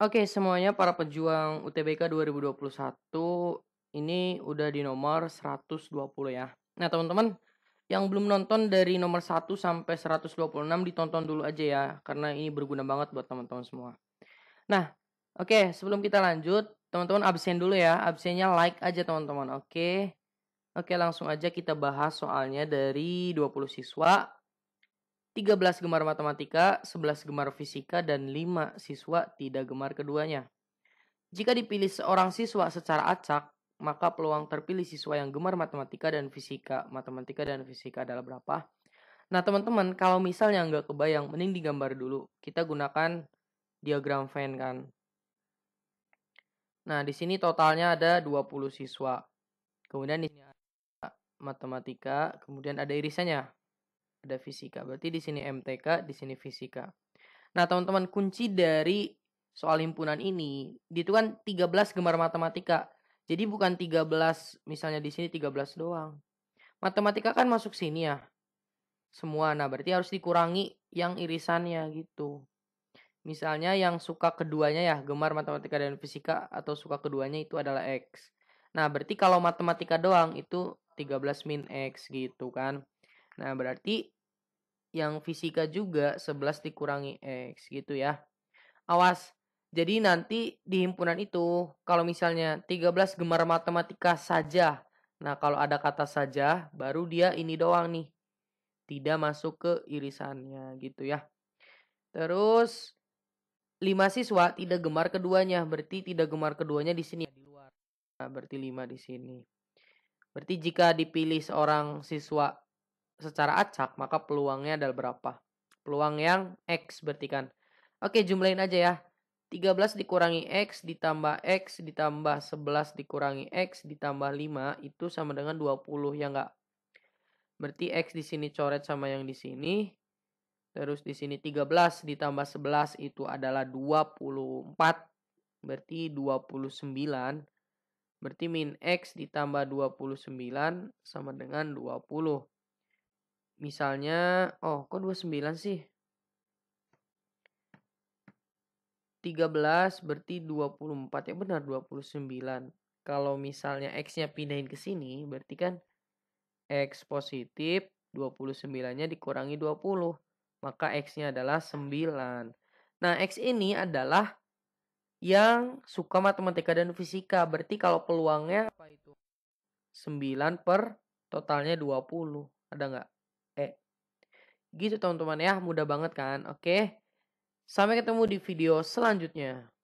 Oke semuanya para pejuang UTBK 2021 ini udah di nomor 120 ya. Nah teman-teman yang belum nonton dari nomor 1 sampai 126 ditonton dulu aja ya karena ini berguna banget buat teman-teman semua. Nah oke sebelum kita lanjut teman-teman absen dulu ya absennya like aja teman-teman oke. Oke langsung aja kita bahas soalnya dari 20 siswa 13 gemar matematika, 11 gemar fisika, dan 5 siswa tidak gemar keduanya. Jika dipilih seorang siswa secara acak, maka peluang terpilih siswa yang gemar matematika dan fisika, matematika dan fisika adalah berapa? Nah teman-teman, kalau misalnya nggak kebayang, mending digambar dulu. Kita gunakan diagram Venn kan. Nah di sini totalnya ada 20 siswa. Kemudian di sini ada matematika, kemudian ada irisannya ada fisika. Berarti di sini MTK, di sini fisika. Nah, teman-teman, kunci dari soal himpunan ini itu kan 13 gemar matematika. Jadi bukan 13 misalnya di sini 13 doang. Matematika kan masuk sini ya. Semua. Nah, berarti harus dikurangi yang irisannya gitu. Misalnya yang suka keduanya ya, gemar matematika dan fisika atau suka keduanya itu adalah X. Nah, berarti kalau matematika doang itu 13 min X gitu kan. Nah, berarti yang fisika juga 11 dikurangi X gitu ya. Awas, jadi nanti di himpunan itu kalau misalnya 13 gemar matematika saja. Nah, kalau ada kata saja baru dia ini doang nih. Tidak masuk ke irisannya gitu ya. Terus 5 siswa tidak gemar keduanya, berarti tidak gemar keduanya di sini di luar. Nah, berarti 5 di sini. Berarti jika dipilih seorang siswa secara acak, maka peluangnya adalah berapa? Peluang yang X berarti kan. Oke, jumlahin aja ya. 13 dikurangi X ditambah X ditambah 11 dikurangi X ditambah 5 itu sama dengan 20 ya enggak? Berarti X di sini coret sama yang di sini. Terus di sini 13 ditambah 11 itu adalah 24. Berarti 29. Berarti min X ditambah 29 sama dengan 20. Misalnya, oh kok 29 sih? 13 berarti 24 ya benar 29. Kalau misalnya x-nya pindahin ke sini berarti kan x positif 29-nya dikurangi 20. Maka x-nya adalah 9. Nah, x ini adalah yang suka matematika dan fisika. Berarti kalau peluangnya apa itu? 9 per totalnya 20. Ada nggak? E. Gitu teman-teman ya, mudah banget kan? Oke. Sampai ketemu di video selanjutnya.